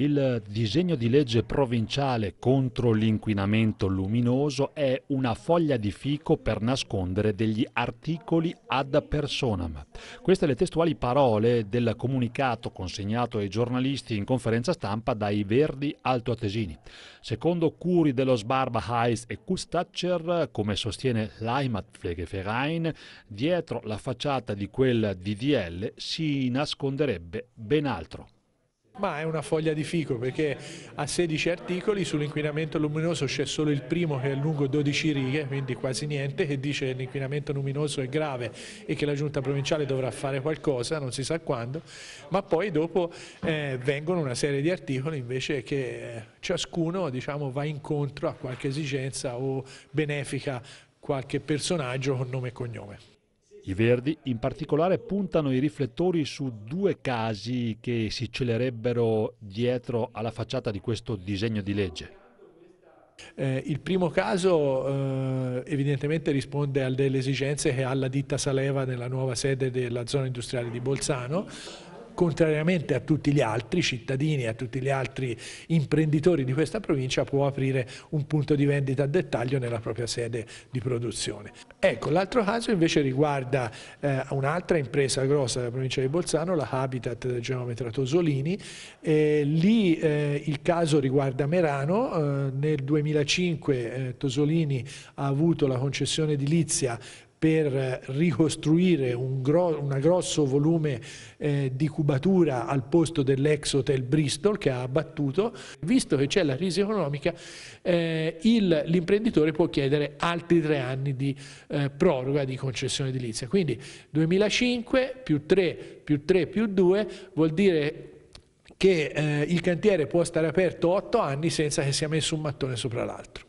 Il disegno di legge provinciale contro l'inquinamento luminoso è una foglia di fico per nascondere degli articoli ad personam. Queste le testuali parole del comunicato consegnato ai giornalisti in conferenza stampa dai Verdi Altoatesini. Secondo Curi dello Sbarba Heiss e Kustatcher, come sostiene l'Heimatpflegeverein, dietro la facciata di quel DDL si nasconderebbe ben altro. Ma è una foglia di fico perché a 16 articoli sull'inquinamento luminoso c'è solo il primo che è lungo 12 righe, quindi quasi niente, che dice che l'inquinamento luminoso è grave e che la giunta provinciale dovrà fare qualcosa, non si sa quando, ma poi dopo eh, vengono una serie di articoli invece che eh, ciascuno diciamo, va incontro a qualche esigenza o benefica qualche personaggio con nome e cognome. I Verdi in particolare puntano i riflettori su due casi che si celerebbero dietro alla facciata di questo disegno di legge. Eh, il primo caso eh, evidentemente risponde a delle esigenze che ha la ditta Saleva nella nuova sede della zona industriale di Bolzano contrariamente a tutti gli altri cittadini, e a tutti gli altri imprenditori di questa provincia, può aprire un punto di vendita a dettaglio nella propria sede di produzione. Ecco, l'altro caso invece riguarda eh, un'altra impresa grossa della provincia di Bolzano, la Habitat del geometra Tosolini, eh, lì eh, il caso riguarda Merano, eh, nel 2005 eh, Tosolini ha avuto la concessione edilizia per ricostruire un, gro un grosso volume eh, di cubatura al posto dell'ex hotel Bristol che ha abbattuto, visto che c'è la crisi economica eh, l'imprenditore può chiedere altri tre anni di eh, proroga di concessione edilizia. Quindi 2005 più 3 più 3 più 2 vuol dire che eh, il cantiere può stare aperto 8 anni senza che sia messo un mattone sopra l'altro.